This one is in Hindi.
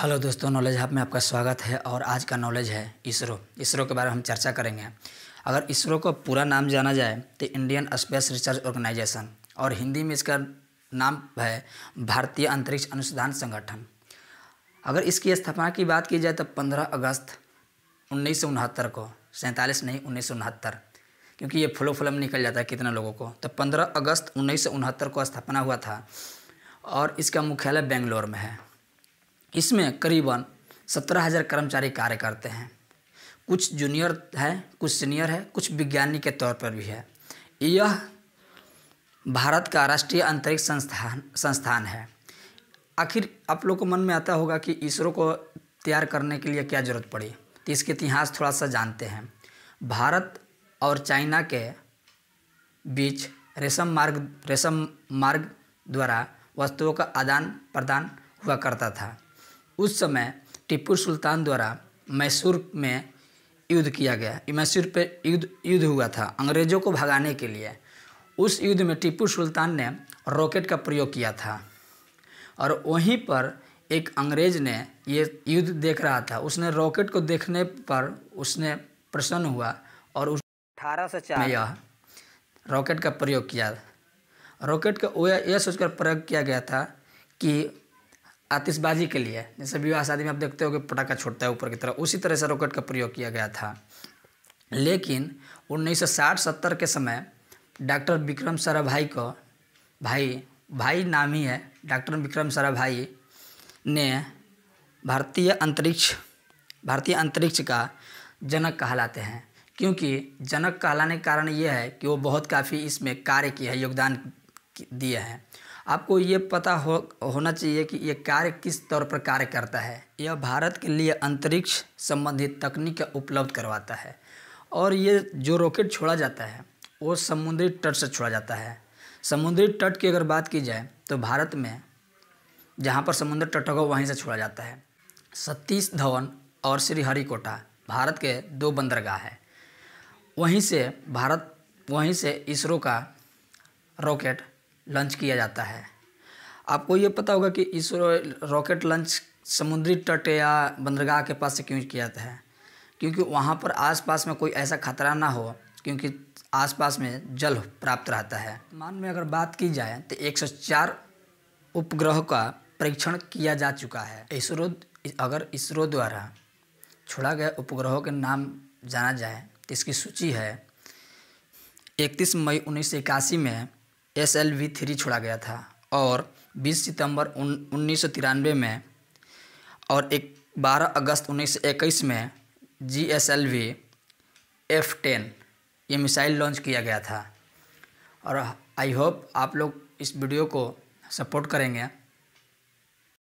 हेलो दोस्तों नॉलेज हब हाँ में आपका स्वागत है और आज का नॉलेज है इसरो इसरो के बारे में हम चर्चा करेंगे अगर इसरो का पूरा नाम जाना जाए तो इंडियन स्पेस रिसर्च ऑर्गेनाइजेशन और हिंदी में इसका नाम है भारतीय अंतरिक्ष अनुसंधान संगठन अगर इसकी स्थापना की बात की जाए तो पंद्रह अगस्त उन्नीस को सैंतालीस नहीं उन्नीस क्योंकि ये फुलो फुलम निकल जाता है कितने लोगों को तो पंद्रह अगस्त उन्नीस को स्थापना हुआ था और इसका मुख्यालय बेंगलोर में है इसमें करीबन सत्रह हज़ार कर्मचारी कार्य करते हैं कुछ जूनियर है कुछ सीनियर है कुछ विज्ञानी के तौर पर भी है यह भारत का राष्ट्रीय अंतरिक्ष संस्थान संस्थान है आखिर आप लोग को मन में आता होगा कि इसरो को तैयार करने के लिए क्या ज़रूरत पड़ी तो इसके इतिहास थोड़ा सा जानते हैं भारत और चाइना के बीच रेशम मार्ग रेशम मार्ग द्वारा वस्तुओं का आदान प्रदान हुआ करता था उस समय टिप्पू सुल्तान द्वारा मैसूर में युद्ध किया गया मैसूर पर युद्ध युद्ध हुआ था अंग्रेज़ों को भगाने के लिए उस युद्ध में टिप्पू सुल्तान ने रॉकेट का प्रयोग किया था और वहीं पर एक अंग्रेज़ ने ये युद्ध देख रहा था उसने रॉकेट को देखने पर उसने प्रसन्न हुआ और उस अठारह सौ चार यह रॉकेट का प्रयोग किया रॉकेट का यह सोचकर प्रयोग किया गया था कि आतिशबाजी के लिए जैसे विवाह शादी में आप देखते हो कि पटाखा छोड़ता है ऊपर की तरफ उसी तरह से रॉकेट का प्रयोग किया गया था लेकिन 1960-70 के समय डॉक्टर विक्रम भाई को भाई भाई नाम ही है डॉक्टर विक्रम भाई ने भारतीय अंतरिक्ष भारतीय अंतरिक्ष का जनक कहलाते हैं क्योंकि जनक कहलाने का कारण ये है कि वो बहुत काफ़ी इसमें कार्य किया है योगदान दिए हैं आपको ये पता हो होना चाहिए कि ये कार्य किस तौर पर कार्य करता है यह भारत के लिए अंतरिक्ष संबंधित तकनीक उपलब्ध करवाता है और ये जो रॉकेट छोड़ा जाता है वो समुद्री तट से छोड़ा जाता है समुद्री तट की अगर बात की जाए तो भारत में जहाँ पर समुद्र तट होगा वहीं से छोड़ा जाता है सतीश धवन और श्रीहरिकोटा भारत के दो बंदरगाह हैं वहीं से भारत वहीं से इसरो का रॉकेट लॉन्च किया जाता है आपको ये पता होगा कि इसरो रॉकेट लॉन्च समुद्री तट या बंदरगाह के पास से क्यों किया जाता है क्योंकि वहाँ पर आसपास में कोई ऐसा खतरा ना हो क्योंकि आसपास में जल प्राप्त रहता है मान में अगर बात की जाए तो 104 उपग्रह का परीक्षण किया जा चुका है इसरो अगर इसरो द्वारा छोड़ा गया उपग्रहों के नाम जाना जाए तो इसकी सूची है 31 मई उन्नीस में एस एल वी थ्री छोड़ा गया था और 20 सितंबर उन्नीस में और एक बारह अगस्त उन्नीस में G S L V F ten ये मिसाइल लॉन्च किया गया था और आई होप आप लोग इस वीडियो को सपोर्ट करेंगे